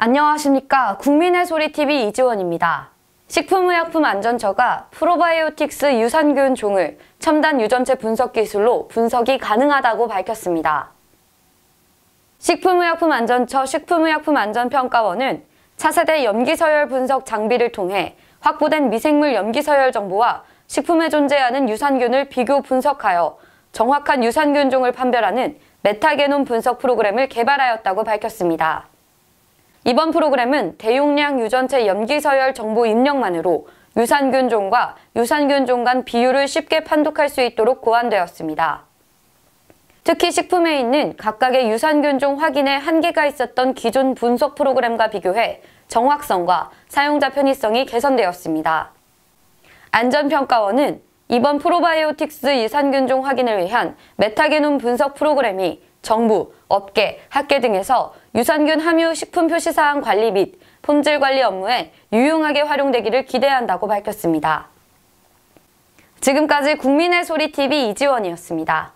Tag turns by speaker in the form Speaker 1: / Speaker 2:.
Speaker 1: 안녕하십니까 국민의 소리 TV 이지원입니다. 식품의약품안전처가 프로바이오틱스 유산균 종을 첨단 유전체 분석 기술로 분석이 가능하다고 밝혔습니다. 식품의약품안전처 식품의약품안전평가원은 차세대 염기서열 분석 장비를 통해 확보된 미생물 염기서열 정보와 식품에 존재하는 유산균을 비교 분석하여 정확한 유산균 종을 판별하는 메타게놈 분석 프로그램을 개발하였다고 밝혔습니다. 이번 프로그램은 대용량 유전체 염기서열 정보 입력만으로 유산균종과 유산균종 간 비율을 쉽게 판독할 수 있도록 고안되었습니다. 특히 식품에 있는 각각의 유산균종 확인에 한계가 있었던 기존 분석 프로그램과 비교해 정확성과 사용자 편의성이 개선되었습니다. 안전평가원은 이번 프로바이오틱스 유산균종 확인을 위한 메타게놈 분석 프로그램이 정부, 업계, 학계 등에서 유산균 함유 식품 표시사항 관리 및 품질 관리 업무에 유용하게 활용되기를 기대한다고 밝혔습니다. 지금까지 국민의 소리 TV 이지원이었습니다.